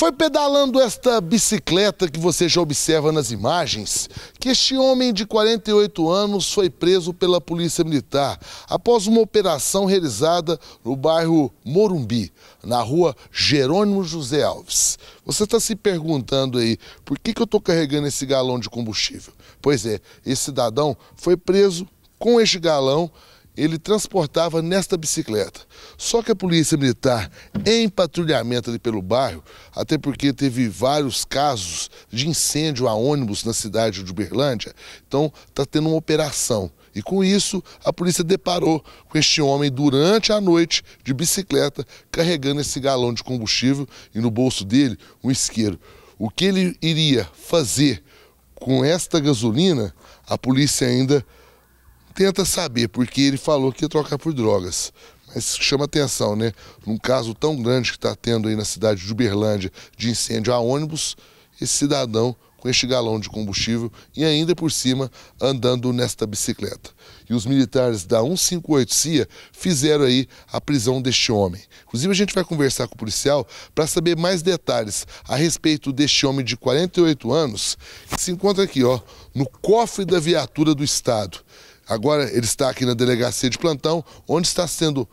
Foi pedalando esta bicicleta que você já observa nas imagens que este homem de 48 anos foi preso pela Polícia Militar após uma operação realizada no bairro Morumbi, na rua Jerônimo José Alves. Você está se perguntando aí por que, que eu estou carregando esse galão de combustível? Pois é, esse cidadão foi preso com este galão ele transportava nesta bicicleta. Só que a polícia militar, em patrulhamento ali pelo bairro, até porque teve vários casos de incêndio a ônibus na cidade de Uberlândia, então está tendo uma operação. E com isso, a polícia deparou com este homem durante a noite de bicicleta, carregando esse galão de combustível e no bolso dele um isqueiro. O que ele iria fazer com esta gasolina, a polícia ainda tenta saber, porque ele falou que ia trocar por drogas. Mas chama atenção, né? Num caso tão grande que está tendo aí na cidade de Uberlândia de incêndio a ônibus, esse cidadão com este galão de combustível e ainda por cima andando nesta bicicleta. E os militares da 158 CIA fizeram aí a prisão deste homem. Inclusive a gente vai conversar com o policial para saber mais detalhes a respeito deste homem de 48 anos que se encontra aqui, ó, no cofre da viatura do Estado. Agora ele está aqui na delegacia de plantão, onde está sendo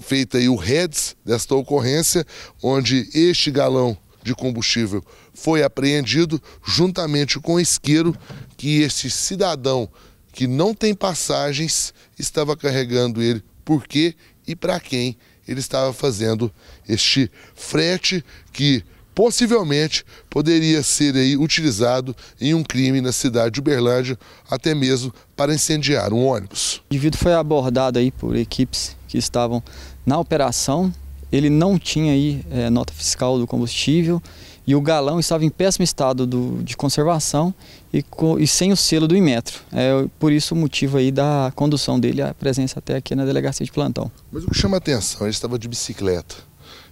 feita aí o REDS desta ocorrência, onde este galão de combustível foi apreendido juntamente com o isqueiro que esse cidadão que não tem passagens estava carregando ele. Por quê e para quem ele estava fazendo este frete que possivelmente poderia ser aí utilizado em um crime na cidade de Uberlândia, até mesmo para incendiar um ônibus. O indivíduo foi abordado aí por equipes que estavam na operação, ele não tinha aí é, nota fiscal do combustível e o galão estava em péssimo estado do, de conservação e, co, e, sem o selo do Inmetro. É por isso o motivo aí da condução dele, a presença até aqui na delegacia de plantão. Mas o que chama atenção, ele estava de bicicleta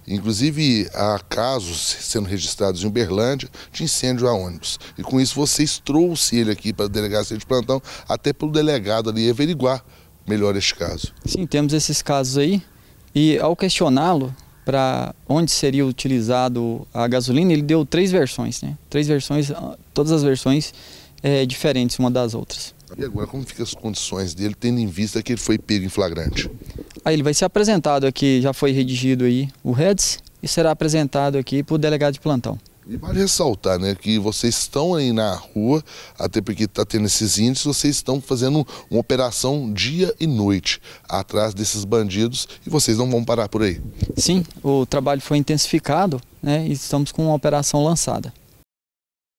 Inclusive, há casos sendo registrados em Uberlândia de incêndio a ônibus. E com isso, vocês trouxeram ele aqui para a delegacia de plantão, até para o delegado ali averiguar melhor este caso. Sim, temos esses casos aí. E ao questioná-lo para onde seria utilizado a gasolina, ele deu três versões, né? Três versões, ah, todas as versões é, diferentes uma das outras. E agora, como ficam as condições dele, tendo em vista que ele foi pego em flagrante? Aí ele vai ser apresentado aqui, já foi redigido aí o REDS e será apresentado aqui para o delegado de plantão. E vale ressaltar né, que vocês estão aí na rua, até porque está tendo esses índices, vocês estão fazendo uma operação dia e noite atrás desses bandidos e vocês não vão parar por aí. Sim, o trabalho foi intensificado né, e estamos com uma operação lançada.